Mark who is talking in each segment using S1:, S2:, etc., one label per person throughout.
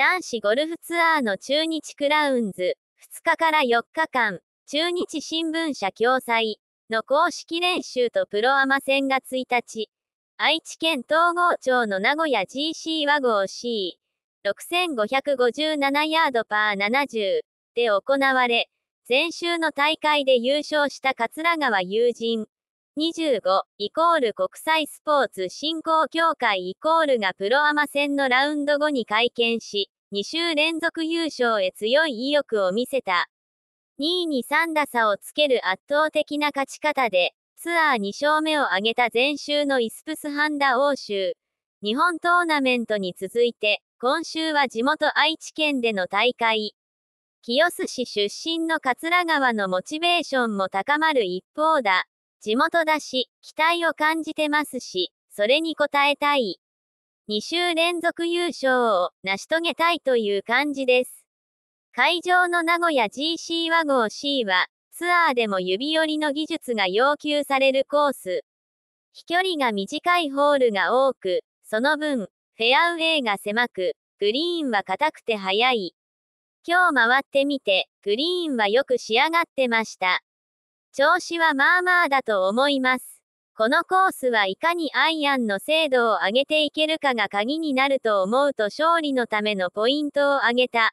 S1: 男子ゴルフツアーの中日クラウンズ、2日から4日間、中日新聞社共催の公式練習とプロアマ戦が1日、愛知県東郷町の名古屋 GC 和合 C、6557ヤードパー70で行われ、前週の大会で優勝した桂川友人、25イコール国際スポーツ振興協会イコールがプロアマ戦のラウンド後に会見し、2週連続優勝へ強い意欲を見せた。2位に3打差をつける圧倒的な勝ち方で、ツアー2勝目を挙げた前週のイスプスハンダ欧州。日本トーナメントに続いて、今週は地元愛知県での大会。清須市出身の桂川のモチベーションも高まる一方だ。地元だし、期待を感じてますし、それに応えたい。2週連続優勝を成し遂げたいという感じです。会場の名古屋 GC 和号 C は、ツアーでも指折りの技術が要求されるコース。飛距離が短いホールが多く、その分、フェアウェイが狭く、グリーンは硬くて速い。今日回ってみて、グリーンはよく仕上がってました。調子はまあまあだと思います。このコースはいかにアイアンの精度を上げていけるかが鍵になると思うと勝利のためのポイントを挙げた。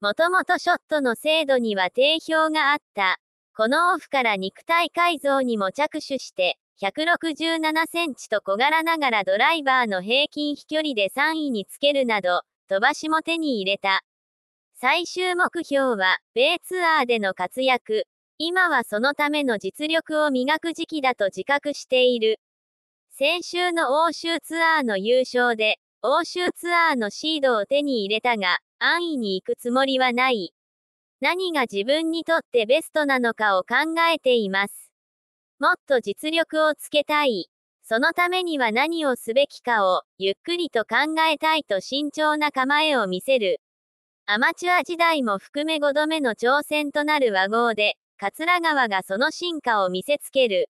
S1: もともとショットの精度には定評があった。このオフから肉体改造にも着手して、167センチと小柄ながらドライバーの平均飛距離で3位につけるなど、飛ばしも手に入れた。最終目標は、米ツアーでの活躍。今はそのための実力を磨く時期だと自覚している。先週の欧州ツアーの優勝で、欧州ツアーのシードを手に入れたが、安易に行くつもりはない。何が自分にとってベストなのかを考えています。もっと実力をつけたい。そのためには何をすべきかを、ゆっくりと考えたいと慎重な構えを見せる。アマチュア時代も含め5度目の挑戦となる和合で、桂川がその進化を見せつける。